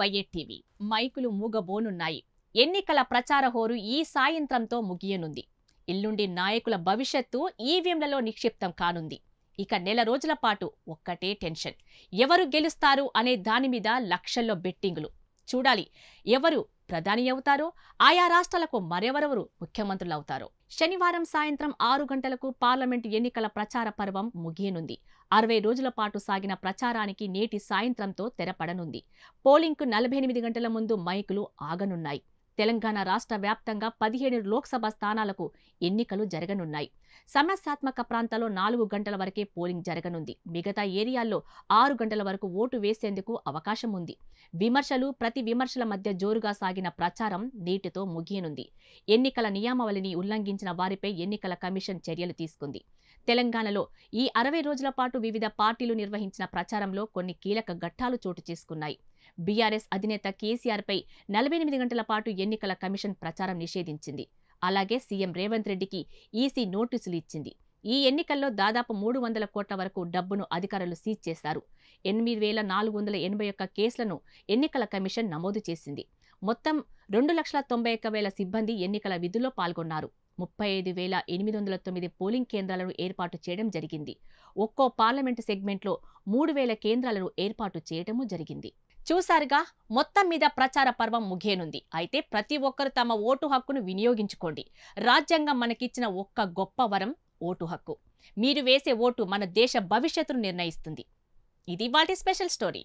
వైఎట్టీవీ మైకులు మూగబోనున్నాయి ఎన్నికల ప్రచార హోరు ఈ సాయంత్రంతో ముగియనుంది ఇల్లుండి నాయకుల భవిష్యత్తు ఈవీఎంలలో నిక్షిప్తం కానుంది ఇక నెల రోజుల పాటు ఒక్కటే టెన్షన్ ఎవరు గెలుస్తారు అనే దాని మీద లక్షల్లో బెట్టింగులు చూడాలి ఎవరు ప్రధాని అవుతారో ఆయా రాష్ట్రాలకు మరెవరెవరు ముఖ్యమంత్రులు అవుతారో శనివారం సాయంత్రం ఆరు గంటలకు పార్లమెంటు ఎన్నికల ప్రచార పర్వం ముగియనుంది అరవై రోజుల పాటు సాగిన ప్రచారానికి నేటి సాయంత్రంతో తెరపడనుంది పోలింగ్కు నలభై ఎనిమిది గంటల ముందు మైకులు ఆగనున్నాయి తెలంగాణ రాష్ట్ర వ్యాప్తంగా పదిహేడు లోక్సభ స్థానాలకు ఎన్నికలు జరగనున్నాయి సమస్యాత్మక ప్రాంతాల్లో నాలుగు గంటల వరకే పోలింగ్ జరగనుంది మిగతా ఏరియాల్లో ఆరు గంటల వరకు ఓటు వేసేందుకు అవకాశం ఉంది విమర్శలు ప్రతి విమర్శల మధ్య జోరుగా సాగిన ప్రచారం నీటితో ముగియనుంది ఎన్నికల నియామావళిని ఉల్లంఘించిన వారిపై ఎన్నికల కమిషన్ చర్యలు తీసుకుంది తెలంగాణలో ఈ అరవై రోజుల పాటు వివిధ పార్టీలు నిర్వహించిన ప్రచారంలో కొన్ని కీలక ఘట్టాలు చోటు చేసుకున్నాయి బీఆర్ఎస్ అధినేత కేసీఆర్పై నలభై ఎనిమిది గంటల పాటు ఎన్నికల కమిషన్ ప్రచారం నిషేధించింది అలాగే సీఎం రేవంత్ రెడ్డికి ఈసీ నోటీసులు ఇచ్చింది ఈ ఎన్నికల్లో దాదాపు మూడు వందల కోట్ల వరకు డబ్బును అధికారులు సీజ్ చేశారు ఎనిమిది వేల నాలుగు వందల ఎనభై ఒక్క కేసులను ఎన్నికల కమిషన్ నమోదు చేసింది మొత్తం రెండు లక్షల తొంభై ఒక్క వేల సిబ్బంది ఎన్నికల విధుల్లో పాల్గొన్నారు ముప్పై ఐదు వేల ఎనిమిది వందల తొమ్మిది పోలింగ్ కేంద్రాలను ఏర్పాటు చేయడం జరిగింది ఒక్కో పార్లమెంటు సెగ్మెంట్లో మూడు వేల కేంద్రాలను ఏర్పాటు చేయటము జరిగింది చూశారుగా మొత్తం మీద ప్రచార పర్వం ముగియనుంది అయితే ప్రతి ఒక్కరు తమ ఓటు హక్కును వినియోగించుకోండి రాజ్యాంగం మనకిచ్చిన ఒక్క గొప్ప వరం ఓటు హక్కు మీరు వేసే ఓటు మన దేశ భవిష్యత్తును నిర్ణయిస్తుంది ఇది వాటి స్పెషల్ స్టోరీ